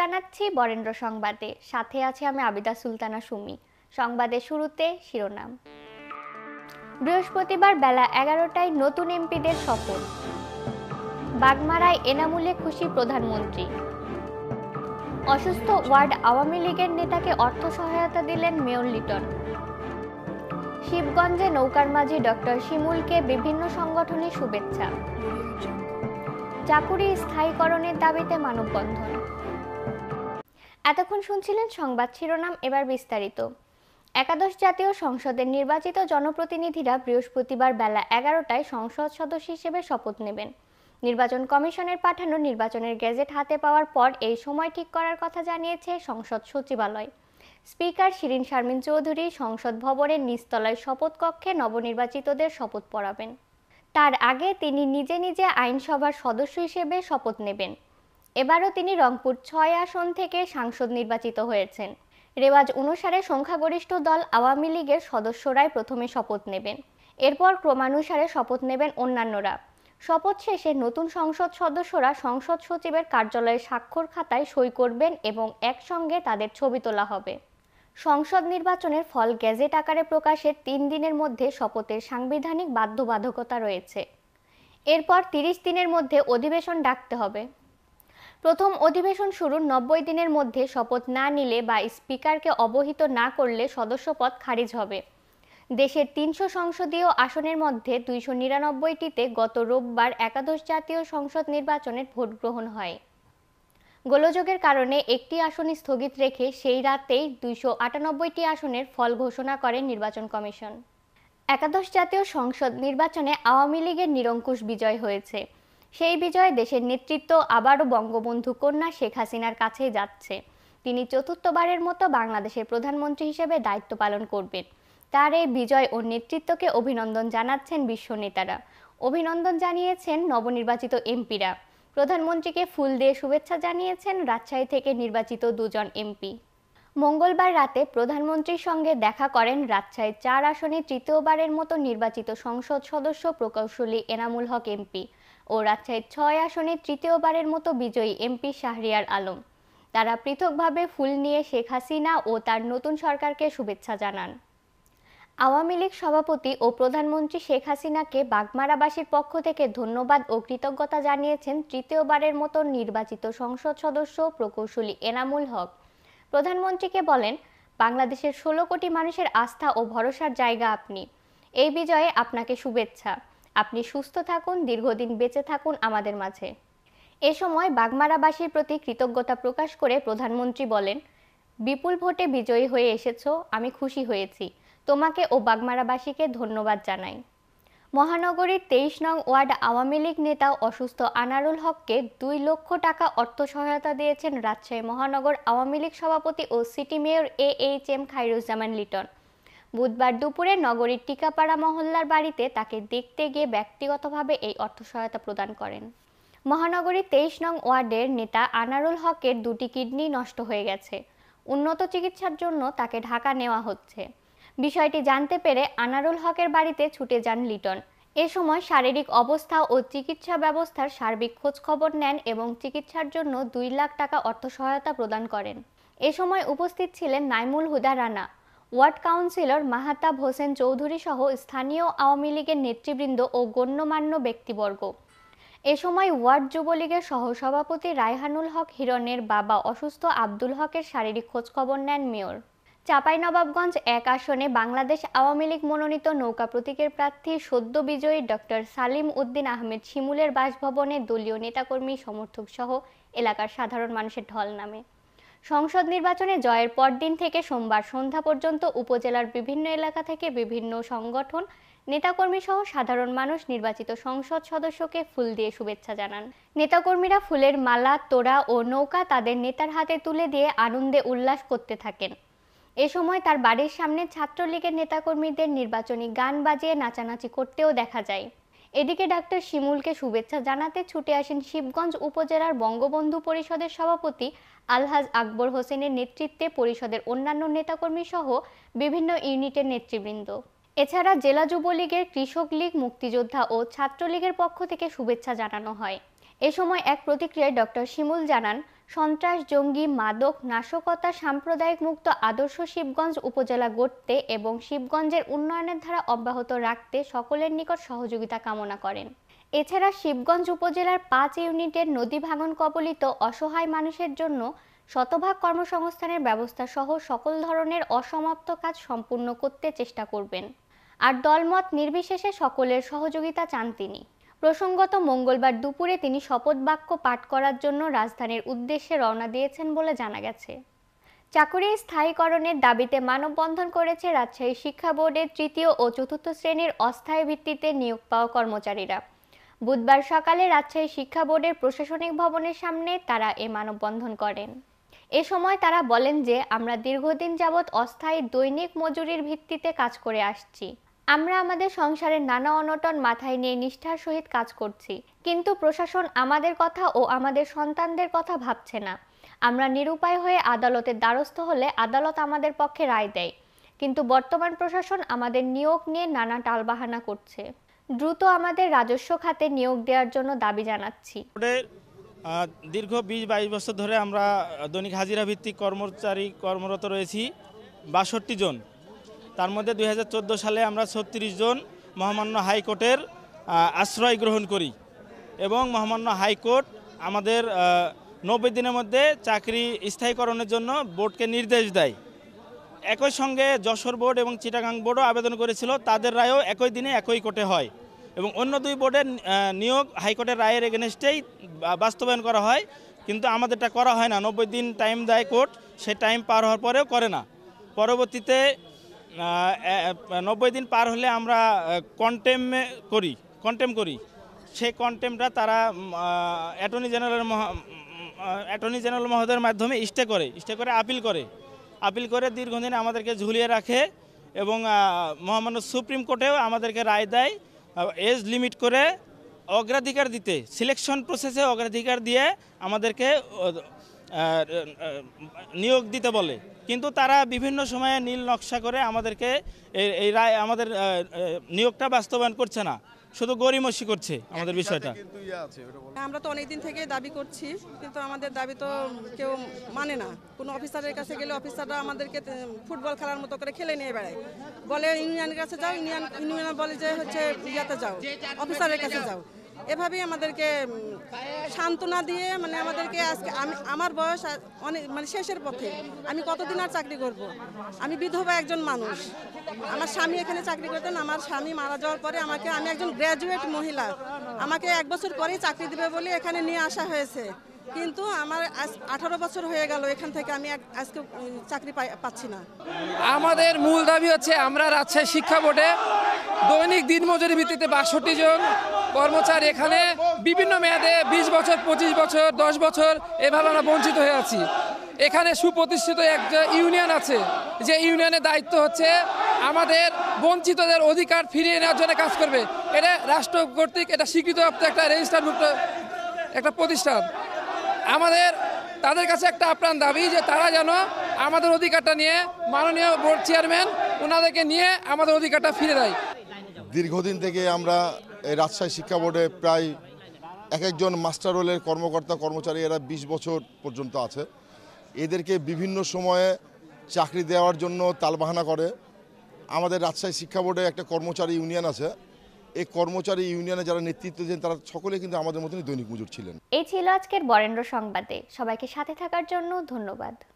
জানাচ্ছি বরেন্দ্র সংবাদে সাথে আছে আমি আবিদা সুলতানা সুমি সংবাদের শুরুতে শিরোনাম বৃহস্পতিবার বেলা এগারোটায় নতুন এমপিদের শপথ বাগমারায় এনামুলে খুশি প্রধানমন্ত্রী অসুস্থ ওয়ার্ড আওয়ামী লীগের নেতাকে অর্থ সহায়তা দিলেন মেয়র লিটন শিবগঞ্জে নৌকার মাঝি ডক্টর শিমুলকে বিভিন্ন সংগঠনের শুভেচ্ছা চাকুরি স্থায়ীকরণের দাবিতে মানববন্ধন এতক্ষণ শুনছিলেন সংবাদ শিরোনাম এবার বিস্তারিত একাদশ জাতীয় সংসদের নির্বাচিত জনপ্রতিনিধিরা বৃহস্পতিবার বেলা এগারোটায় সংসদ সদস্য হিসেবে শপথ নেবেন নির্বাচন কমিশনের পাঠানো নির্বাচনের গেজেট হাতে পাওয়ার পর এই সময় ঠিক করার কথা জানিয়েছে সংসদ সচিবালয় স্পিকার শিরিন শারমিন চৌধুরী সংসদ ভবনের নিস্তলায় শপথ কক্ষে নবনির্বাচিতদের শপথ পড়াবেন তার আগে তিনি নিজে নিজে আইনসভার সদস্য হিসেবে শপথ নেবেন এবারও তিনি রংপুর ছয় আসন থেকে সাংসদ নির্বাচিত হয়েছেন রেওয়াজ অনুসারে সংখ্যাগরিষ্ঠ দল আওয়ামী লীগের সদস্যরাই প্রথমে শপথ নেবেন এরপর ক্রমানুসারে শপথ নেবেন অন্যান্যরা শপথ শেষে নতুন সংসদ সদস্যরা সংসদ সচিবের কার্যালয়ে স্বাক্ষর খাতায় সই করবেন এবং একসঙ্গে তাদের ছবি তোলা হবে সংসদ নির্বাচনের ফল গেজেট আকারে প্রকাশের তিন দিনের মধ্যে শপথের সাংবিধানিক বাধ্যবাধকতা রয়েছে এরপর তিরিশ দিনের মধ্যে অধিবেশন ডাকতে হবে প্রথম অধিবেশন শুরুর নব্বই দিনের মধ্যে শপথ না নিলে বা স্পিকারকে অবহিত না করলে সদস্যপদ খারিজ হবে দেশের তিনশো সংসদীয় আসনের মধ্যে দুইশো নিরানব্বইটিতে গত রোববার একাদশ জাতীয় সংসদ নির্বাচনের ভোট গ্রহণ হয় গোলযোগের কারণে একটি আসন স্থগিত রেখে সেই রাতেই দুইশো আটানব্বইটি আসনের ফল ঘোষণা করে নির্বাচন কমিশন একাদশ জাতীয় সংসদ নির্বাচনে আওয়ামী লীগের নিরঙ্কুশ বিজয় হয়েছে সেই বিজয়ে দেশের নেতৃত্ব আবারও বঙ্গবন্ধু কন্যা শেখ হাসিনার কাছেই যাচ্ছে তিনি চতুর্থবারের মতো বাংলাদেশের প্রধানমন্ত্রী হিসেবে দায়িত্ব পালন করবেন তার এই বিজয় ও নেতৃত্বকে অভিনন্দন জানাচ্ছেন বিশ্ব নেতারা অভিনন্দন জানিয়েছেন নবনির্বাচিত এমপিরা প্রধানমন্ত্রীকে ফুল দিয়ে শুভেচ্ছা জানিয়েছেন রাজশাহী থেকে নির্বাচিত দুজন এমপি মঙ্গলবার রাতে প্রধানমন্ত্রীর সঙ্গে দেখা করেন রাজশাহীর চার আসনে তৃতীয়বারের মতো নির্বাচিত সংসদ সদস্য প্রকৌশলী এনামুল হক এমপি ও রাজশাহীর ছয় আসনে তৃতীয়বারের মতো বিজয়ী এমপি শাহরিয়ার আলম তারা পৃথকভাবে ফুল নিয়ে শেখ হাসিনা ও তার নতুন সরকারকে শুভেচ্ছা জানান আওয়ামী লীগ সভাপতি ও প্রধানমন্ত্রী শেখ হাসিনাকে বাগমারাবাসীর পক্ষ থেকে ধন্যবাদ ও কৃতজ্ঞতা জানিয়েছেন তৃতীয়বারের মতো নির্বাচিত সংসদ সদস্য প্রকৌশলী এনামুল হক প্রধানমন্ত্রীকে বলেন বাংলাদেশের ষোলো কোটি মানুষের আস্থা ও ভরসার জায়গা আপনি এই বিজয়ে আপনাকে শুভেচ্ছা আপনি সুস্থ থাকুন দীর্ঘদিন বেঁচে থাকুন আমাদের মাঝে এ সময় বাগমারাবাসীর প্রতি কৃতজ্ঞতা প্রকাশ করে প্রধানমন্ত্রী বলেন বিপুল ভোটে বিজয়ী হয়ে এসেছ আমি খুশি হয়েছি তোমাকে ও বাগমারাবাসীকে ধন্যবাদ জানাই মহানগরীর তেইশ নং ওয়ার্ড আওয়ামী লীগ নেতা অসুস্থ আনারুল হককে দুই লক্ষ টাকা অর্থ সহায়তা দিয়েছেন রাজশাহী মহানগর আওয়ামী লীগ সভাপতি ও city mayor A H M Khairuzzaman Liton বুধবার দুপুরে নগরীর টিকাপাড়া মহল্লার বাড়িতে তাকে দেখতে গিয়ে ব্যক্তিগতভাবে এই অর্থ সহায়তা প্রদান করেন মহানগরী তেইশ নং ওয়ার্ডের নেতা আনারুল হকের দুটি কিডনি নষ্ট হয়ে গেছে উন্নত চিকিৎসার জন্য তাকে ঢাকা নেওয়া হচ্ছে বিষয়টি জানতে পেরে আনারুল হকের বাড়িতে ছুটে যান লিটন এ সময় শারীরিক অবস্থা ও চিকিৎসা ব্যবস্থার সার্বিক খোঁজখবর নেন এবং চিকিৎসার জন্য দুই লাখ টাকা অর্থ সহায়তা প্রদান করেন এ সময় উপস্থিত ছিলেন নাইমুল হুদা রানা ওয়ার্ড কাউন্সিলর মাহাতাব হোসেন চৌধুরী সহ স্থানীয় আওয়ামী লীগের নেতৃবৃন্দ ও গণ্যমান্য ব্যক্তিবর্গ এ সময় ওয়ার্ড যুবলীগের সহসভাপতি রায়হানুল হক হিরণের বাবা অসুস্থ আব্দুল হকের শারীরিক খোঁজখবর নেন মেয়র চাঁপাইনবাবগঞ্জ এক আসনে বাংলাদেশ আওয়ামী লীগ মনোনীত নৌকা প্রতীকের প্রার্থী সদ্য বিজয়ী ডক্টর সালিম উদ্দিন আহমেদ শিমুলের বাসভবনে দলীয় নেতাকর্মী সমর্থক সহ এলাকার সাধারণ মানুষের ঢল নামে সংসদ নির্বাচনে জয়ের পরদিন থেকে সোমবার সন্ধ্যা পর্যন্ত উপজেলার বিভিন্ন এলাকা থেকে বিভিন্ন সংগঠন নেতাকর্মী সহ সাধারণ মানুষ নির্বাচিত সংসদ সদস্যকে ফুল দিয়ে শুভেচ্ছা জানান নেতাকর্মীরা ফুলের মালা তোড়া ও নৌকা তাদের নেতার হাতে তুলে দিয়ে আনন্দে উল্লাস করতে থাকেন এ সময় তার বাড়ির সামনে ছাত্রলীগের নেতাকর্মীদের নির্বাচনী গান বাজিয়ে নাচানাচি করতেও দেখা যায় এদিকে ডাক্তার শিমুলকে শুভেচ্ছা জানাতে ছুটে আসেন শিবগঞ্জ উপজেলার বঙ্গবন্ধু পরিষদের সভাপতি আলহাজ আকবর হোসেনের নেতৃত্বে পরিষদের অন্যান্য নেতাকর্মী সহ বিভিন্ন ইউনিটের নেতৃবৃন্দ এছাড়া জেলা যুবলীগের কৃষক লীগ মুক্তিযোদ্ধা ও ছাত্রলীগের পক্ষ থেকে শুভেচ্ছা জানানো হয় এ সময় এক প্রতিক্রিয়ায় ডক্টর শিমুল জানান সন্ত্রাস জঙ্গি মাদক নাশকতা সাম্প্রদায়িক মুক্ত আদর্শ শিবগঞ্জ উপজেলা গড়তে এবং শিবগঞ্জের উন্নয়নের ধারা অব্যাহত রাখতে সকলের নিকট সহযোগিতা কামনা করেন এছাড়া শিবগঞ্জ উপজেলার পাঁচ ইউনিটের নদী ভাঙন কবলিত অসহায় মানুষের জন্য শতভাগ কর্মসংস্থানের ব্যবস্থা সহ সকল ধরনের অসমাপ্ত কাজ সম্পূর্ণ করতে চেষ্টা করবেন আর দলমত নির্বিশেষে সকলের সহযোগিতা চান তিনি প্রসঙ্গত মঙ্গলবার দুপুরে তিনি শপথ বাক্য পাঠ করার জন্য রাজধানীর উদ্দেশ্যে রওনা দিয়েছেন বলে জানা গেছে চাকুরি স্থায়ীকরণের দাবিতে মানববন্ধন করেছে রাজশাহী শিক্ষা বোর্ডের তৃতীয় ও চতুর্থ শ্রেণীর অস্থায়ী ভিত্তিতে নিয়োগ পাওয়া কর্মচারীরা বুধবার সকালে রাজশাহী শিক্ষা বোর্ডের প্রশাসনিক ভবনের সামনে তারা এ মানববন্ধন করেন এ সময় তারা বলেন যে আমরা দীর্ঘদিন যাবৎ অস্থায়ী দৈনিক মজুরির ভিত্তিতে কাজ করে আসছি আমরা আমাদের সংসারের নানা অনটন মাথায় নিয়ে নিষ্ঠার সহিত কাজ করছি কিন্তু প্রশাসন আমাদের কথা ও আমাদের সন্তানদের কথা ভাবছে না আমরা নিরুপায় হয়ে আদালতের দ্বারস্থ হলে আদালত আমাদের পক্ষে রায় দেয় কিন্তু বর্তমান প্রশাসন আমাদের নিয়োগ নিয়ে নানা টালবাহানা করছে দ্রুত আমাদের রাজস্ব খাতে নিয়োগ দেওয়ার জন্য দাবি জানাচ্ছি দীর্ঘ বিশ বাইশ বছর ধরে আমরা দৈনিক হাজিরা ভিত্তিক কর্মচারী কর্মরত রয়েছি বাষট্টি জন তার মধ্যে দুই সালে আমরা ছত্রিশ জন মহামান্য হাইকোর্টের আশ্রয় গ্রহণ করি এবং মহামান্য হাইকোর্ট আমাদের নব্বই দিনের মধ্যে চাকরি স্থায়ীকরণের জন্য বোর্ডকে নির্দেশ দেয় একই সঙ্গে যশোর বোর্ড এবং চিটাগাং বোর্ডও আবেদন করেছিল তাদের রায়ও একই দিনে একই কোর্টে হয় এবং অন্য দুই বোর্ডের নিয়োগ হাইকোর্টের রায়ের এগেনস্টেই বাস্তবায়ন করা হয় কিন্তু আমাদেরটা করা হয় না নব্বই দিন টাইম দেয় কোর্ট সে টাইম পার হওয়ার পরেও করে না পরবর্তীতে নব্বই দিন পার হলে আমরা কন্টেম করি কন্টেম করি সেই কন্টেমটা তারা অ্যাটর্নি জেনারেল অ্যাটর্নি জেনারেল মহোদয়ের মাধ্যমে স্টে করে স্টে করে আপিল করে আপিল করে দীর্ঘদিন আমাদেরকে ঝুলিয়ে রাখে এবং মহামান্য সুপ্রিম কোর্টেও আমাদেরকে রায় দেয় এজ লিমিট করে অগ্রাধিকার দিতে সিলেকশন প্রসেসে অগ্রাধিকার দিয়ে আমাদেরকে নিয়োগ দিতে বলে কিন্তু তারা বিভিন্ন সময়ে নীল নকশা করে আমাদেরকে এই রায় আমাদের নিয়োগটা বাস্তবায়ন করছে না শুধু গরিমসি করছে আমাদের বিষয়টা ইয়ে আমরা তো অনেকদিন থেকে দাবি করছি কিন্তু আমাদের দাবি তো কেউ মানে না কোনো অফিসারের কাছে গেলে অফিসাররা আমাদেরকে ফুটবল খেলার মতো করে খেলে নিয়ে বেড়ায় বলে ইউনিয়নের কাছে যাও ইউনিয়ন ইউনিয়ন বলে যে হচ্ছে ইয়াতে যাও অফিসারের কাছে যাও এভাবেই আমাদেরকে সান্ত্বনা দিয়ে মানে আমাদেরকে আজকে আমি আমার বয়স অনেক মানে শেষের পথে আমি কতদিন আর চাকরি করব। আমি বিধবা একজন মানুষ আমার স্বামী এখানে চাকরি করতেন আমার স্বামী মারা যাওয়ার পরে আমাকে আমি একজন গ্র্যাজুয়েট মহিলা আমাকে এক বছর পরেই চাকরি দেবে বলে এখানে নিয়ে আসা হয়েছে কিন্তু আমার আজ আঠারো বছর হয়ে গেল এখান থেকে আমি আজকে চাকরি পাচ্ছি না আমাদের মূল দাবি হচ্ছে আমরা রাজশাহী শিক্ষা বোর্ডে দৈনিক দিনমজুরি ভিত্তিতে বাষট্টি জন কর্মচারী এখানে বিভিন্ন মেয়াদে ২০ বছর ২৫ বছর ১০ বছর এভাবে আমরা বঞ্চিত হয়ে আছি এখানে সুপ্রতিষ্ঠিত একটা ইউনিয়ন আছে যে ইউনিয়নের দায়িত্ব হচ্ছে আমাদের বঞ্চিতদের অধিকার ফিরিয়ে নেওয়ার জন্য কাজ করবে এটা রাষ্ট্র কর্তৃক এটা স্বীকৃত একটা রেজিস্টারভুক্ত একটা প্রতিষ্ঠান আমাদের তাদের কাছে একটা আপ্রাণ দাবি যে তারা যেন আমাদের অধিকারটা নিয়ে মাননীয় বোর্ড চেয়ারম্যান ওনাদেরকে নিয়ে আমাদের অধিকারটা ফিরে দেয় দীর্ঘদিন থেকে আমরা এই রাজশাহী শিক্ষা বোর্ডে প্রায় এক একজন মাস্টার রোলের কর্মকর্তা কর্মচারী এরা ২০ বছর পর্যন্ত আছে এদেরকে বিভিন্ন সময়ে চাকরি দেওয়ার জন্য তালবাহানা করে আমাদের রাজশাহী শিক্ষা বোর্ডে একটা কর্মচারী ইউনিয়ন আছে এই কর্মচারী ইউনিয়নে যারা নেতৃত্ব দিয়েছেন তারা সকলে কিন্তু আমাদের মতনই দৈনিক মজুর ছিলেন এই ছিল আজকের বরেন্দ্র সংবাদে সবাইকে সাথে থাকার জন্য ধন্যবাদ